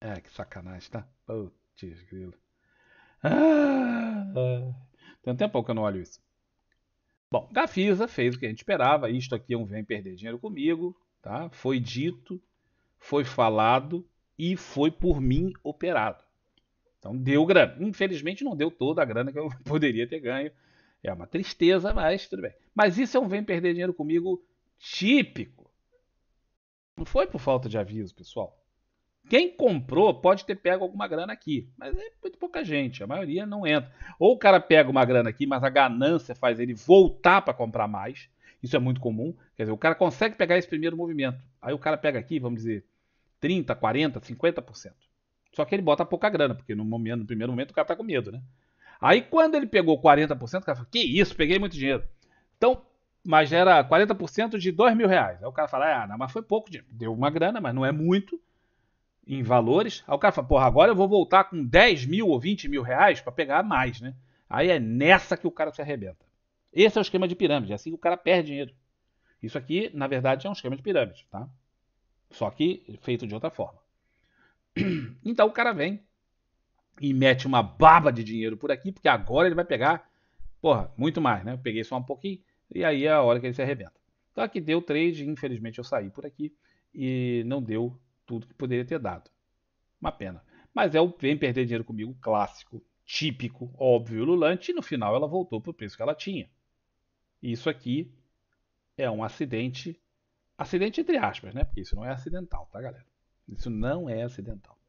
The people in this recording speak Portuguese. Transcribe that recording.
É, que sacanagem, tá? Putz, grilo. Ah! ah, tem um tempão que eu não olho isso. Bom, Gafisa fez o que a gente esperava. Isto aqui é um vem perder dinheiro comigo, tá? Foi dito, foi falado e foi por mim operado. Então deu grana. Infelizmente não deu toda a grana que eu poderia ter ganho. É uma tristeza, mas tudo bem. Mas isso é um vem perder dinheiro comigo típico. Não foi por falta de aviso, pessoal. Quem comprou pode ter pego alguma grana aqui, mas é muito pouca gente, a maioria não entra. Ou o cara pega uma grana aqui, mas a ganância faz ele voltar para comprar mais. Isso é muito comum. Quer dizer, o cara consegue pegar esse primeiro movimento. Aí o cara pega aqui, vamos dizer, 30, 40, 50%. Só que ele bota pouca grana, porque no, momento, no primeiro momento o cara tá com medo, né? Aí quando ele pegou 40%, o cara fala, que isso, peguei muito dinheiro. Então, mas era 40% de 2 mil reais. Aí o cara fala, ah, não, mas foi pouco dinheiro. Deu uma grana, mas não é muito em valores. Aí o cara fala, porra, agora eu vou voltar com 10 mil ou 20 mil reais para pegar mais, né? Aí é nessa que o cara se arrebenta. Esse é o esquema de pirâmide, é assim que o cara perde dinheiro. Isso aqui, na verdade, é um esquema de pirâmide, tá? Só que feito de outra forma. Então o cara vem e mete uma baba de dinheiro por aqui, porque agora ele vai pegar, porra, muito mais, né? Eu peguei só um pouquinho e aí é a hora que ele se arrebenta. Então aqui deu trade, infelizmente eu saí por aqui e não deu tudo que poderia ter dado. Uma pena. Mas é o vem perder dinheiro comigo clássico, típico, óbvio, lulante, e no final ela voltou para o preço que ela tinha. Isso aqui é um acidente, acidente entre aspas, né? Porque isso não é acidental, tá, galera? Isso não é acidental.